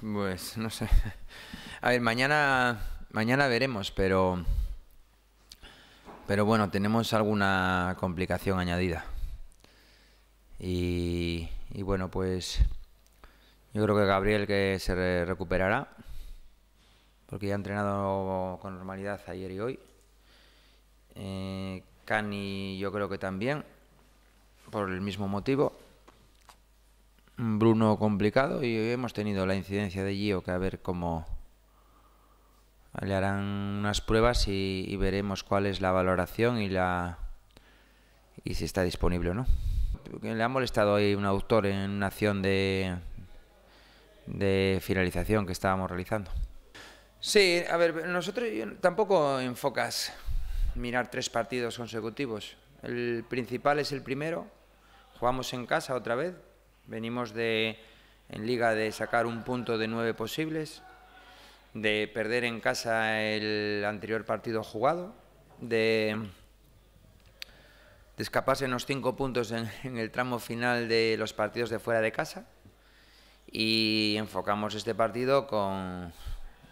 Pues no sé. A ver, mañana, mañana veremos, pero. Pero bueno, tenemos alguna complicación añadida. Y, bueno, pues yo creo que Gabriel que se recuperará, porque ya ha entrenado con normalidad ayer y hoy. Eh, Cani yo creo que también, por el mismo motivo. Bruno complicado y hemos tenido la incidencia de Gio que a ver cómo le harán unas pruebas y, veremos cuál es la valoración y la y si está disponible o no. Le ha molestado ahí un autor en una acción de, de finalización que estábamos realizando. Sí, a ver, nosotros tampoco enfocas mirar tres partidos consecutivos. El principal es el primero, jugamos en casa otra vez, Venimos de, en liga de sacar un punto de nueve posibles, de perder en casa el anterior partido jugado, de, escaparse unos cinco puntos en, el tramo final de los partidos de fuera de casa. Y enfocamos este partido con,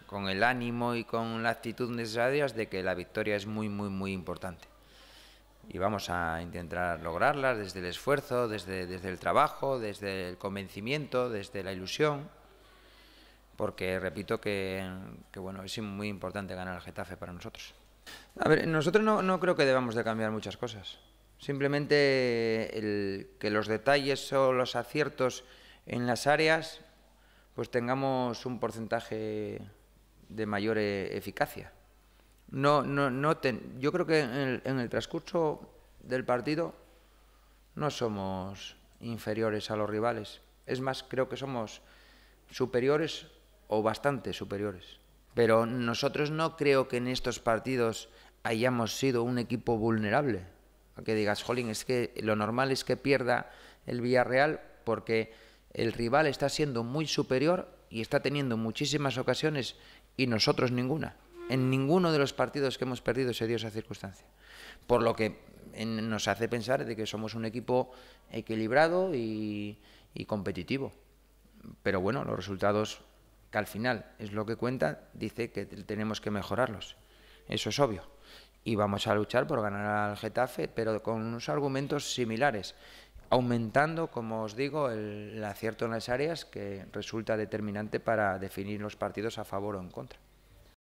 con el ánimo y con la actitud necesarias de que la victoria es muy, muy, muy importante y vamos a intentar lograrlas desde el esfuerzo, desde, desde el trabajo, desde el convencimiento, desde la ilusión, porque repito que, bueno, es muy importante ganar el Getafe para nosotros. A ver, nosotros no, creo que debamos de cambiar muchas cosas. Simplemente el, que los detalles o los aciertos en las áreas pues tengamos un porcentaje de mayor eh, eficacia. No, no, no yo creo que en el, en el transcurso del partido no somos inferiores a los rivales. Es más, creo que somos superiores o bastante superiores. Pero nosotros no creo que en estos partidos hayamos sido un equipo vulnerable. A que digas, jolín, es que lo normal es que pierda el Villarreal porque el rival está siendo muy superior y está teniendo muchísimas ocasiones y nosotros ninguna. En ninguno de los partidos que hemos perdido se dio esa circunstancia. Por lo que nos hace pensar de que somos un equipo equilibrado y, competitivo. Pero bueno, los resultados, que al final es lo que cuenta, dice que tenemos que mejorarlos. Eso es obvio. Y vamos a luchar por ganar al Getafe, pero con unos argumentos similares, aumentando, como os digo, el acierto en las áreas que resulta determinante para definir los partidos a favor o en contra.